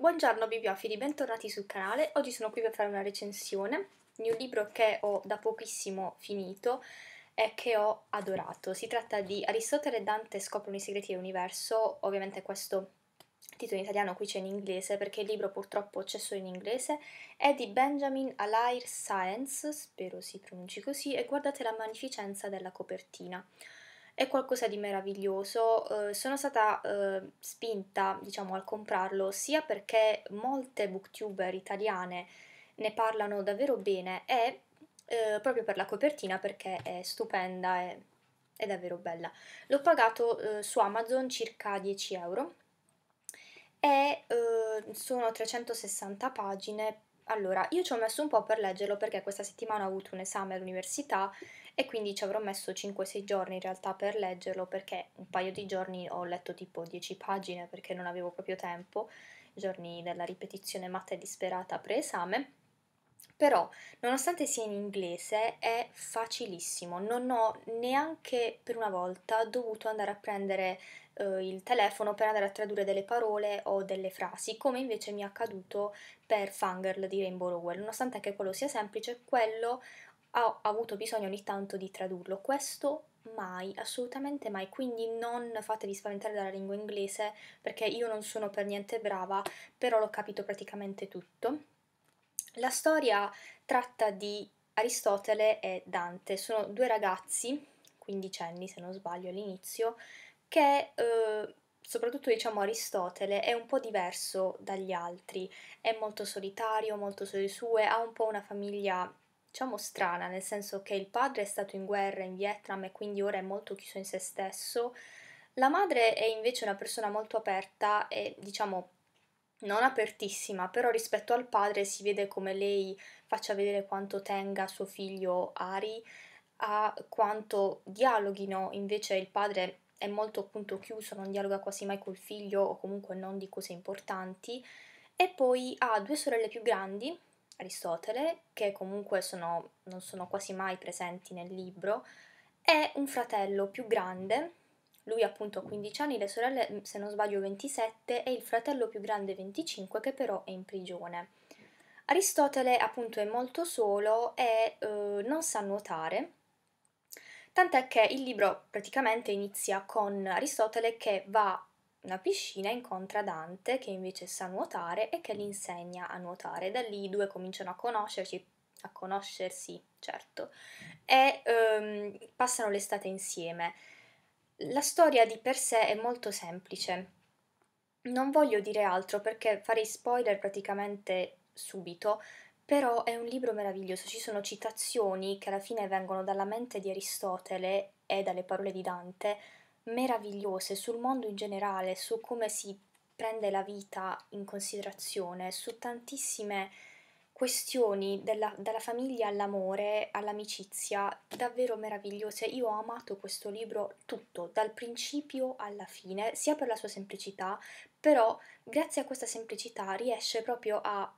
Buongiorno bibliofili, bentornati sul canale. Oggi sono qui per fare una recensione di un libro che ho da pochissimo finito e che ho adorato. Si tratta di Aristotele e Dante scoprono i segreti dell'universo, ovviamente questo titolo in italiano qui c'è in inglese perché il libro purtroppo c'è solo in inglese, è di Benjamin Alair Science, spero si pronunci così, e guardate la magnificenza della copertina è qualcosa di meraviglioso. Eh, sono stata eh, spinta, diciamo, al comprarlo sia perché molte booktuber italiane ne parlano davvero bene e eh, proprio per la copertina perché è stupenda e è, è davvero bella. L'ho pagato eh, su Amazon circa 10 euro e eh, sono 360 pagine allora, io ci ho messo un po' per leggerlo perché questa settimana ho avuto un esame all'università e quindi ci avrò messo 5-6 giorni in realtà per leggerlo perché un paio di giorni ho letto tipo 10 pagine perché non avevo proprio tempo, giorni della ripetizione matta e disperata pre-esame. Però, nonostante sia in inglese, è facilissimo. Non ho neanche per una volta dovuto andare a prendere eh, il telefono per andare a tradurre delle parole o delle frasi, come invece mi è accaduto per Fangirl di Rainbow Rowell. Nonostante che quello sia semplice, quello ho avuto bisogno ogni tanto di tradurlo. Questo mai, assolutamente mai. Quindi non fatevi spaventare dalla lingua inglese perché io non sono per niente brava, però l'ho capito praticamente tutto. La storia tratta di Aristotele e Dante, sono due ragazzi, quindicenni se non sbaglio all'inizio, che eh, soprattutto diciamo Aristotele è un po' diverso dagli altri, è molto solitario, molto sulle sue, ha un po' una famiglia diciamo strana, nel senso che il padre è stato in guerra in Vietnam e quindi ora è molto chiuso in se stesso, la madre è invece una persona molto aperta e diciamo non apertissima, però rispetto al padre si vede come lei faccia vedere quanto tenga suo figlio Ari, a quanto dialoghino invece il padre è molto appunto chiuso, non dialoga quasi mai col figlio o comunque non di cose importanti. E poi ha due sorelle più grandi, Aristotele, che comunque sono, non sono quasi mai presenti nel libro, e un fratello più grande, lui appunto ha 15 anni, le sorelle mm, se non sbaglio 27 e il fratello più grande 25 che però è in prigione. Aristotele appunto è molto solo e eh, non sa nuotare tant'è che il libro praticamente inizia con Aristotele che va una piscina, incontra Dante che invece sa nuotare e che gli insegna a nuotare. Da lì i due cominciano a conoscersi, a conoscersi, certo, e um, passano l'estate insieme. La storia di per sé è molto semplice. Non voglio dire altro perché farei spoiler praticamente subito, però è un libro meraviglioso, ci sono citazioni che alla fine vengono dalla mente di Aristotele e dalle parole di Dante, meravigliose sul mondo in generale, su come si prende la vita in considerazione, su tantissime questioni della, dalla famiglia all'amore, all'amicizia, davvero meravigliose. Io ho amato questo libro tutto, dal principio alla fine, sia per la sua semplicità, però grazie a questa semplicità riesce proprio a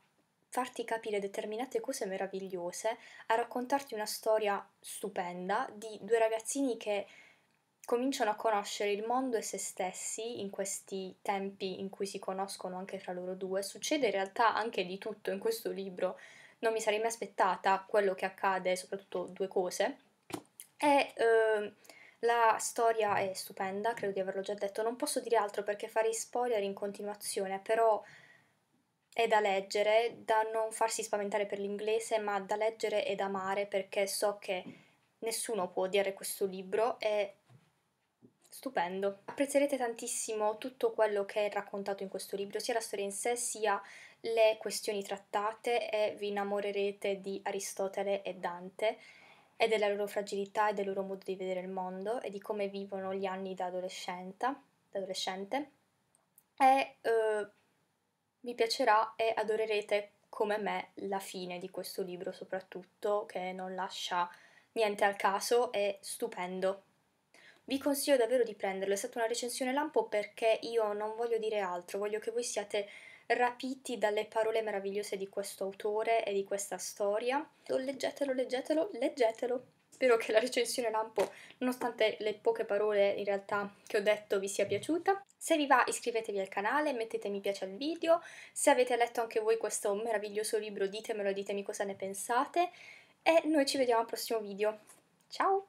farti capire determinate cose meravigliose, a raccontarti una storia stupenda di due ragazzini che cominciano a conoscere il mondo e se stessi in questi tempi in cui si conoscono anche fra loro due. Succede in realtà anche di tutto in questo libro. Non mi sarei mai aspettata quello che accade, soprattutto due cose. E eh, la storia è stupenda, credo di averlo già detto. Non posso dire altro perché farei spoiler in continuazione, però è da leggere, da non farsi spaventare per l'inglese, ma da leggere ed amare perché so che nessuno può odiare questo libro e stupendo. Apprezzerete tantissimo tutto quello che è raccontato in questo libro, sia la storia in sé, sia le questioni trattate e vi innamorerete di Aristotele e Dante e della loro fragilità e del loro modo di vedere il mondo e di come vivono gli anni da adolescente. E eh, vi piacerà e adorerete come me la fine di questo libro soprattutto che non lascia niente al caso, è stupendo. Vi consiglio davvero di prenderlo, è stata una recensione lampo perché io non voglio dire altro, voglio che voi siate rapiti dalle parole meravigliose di questo autore e di questa storia. Leggetelo, leggetelo, leggetelo. Spero che la recensione lampo, nonostante le poche parole in realtà che ho detto, vi sia piaciuta. Se vi va iscrivetevi al canale, mettete mi piace al video. Se avete letto anche voi questo meraviglioso libro ditemelo e ditemi cosa ne pensate. E noi ci vediamo al prossimo video. Ciao!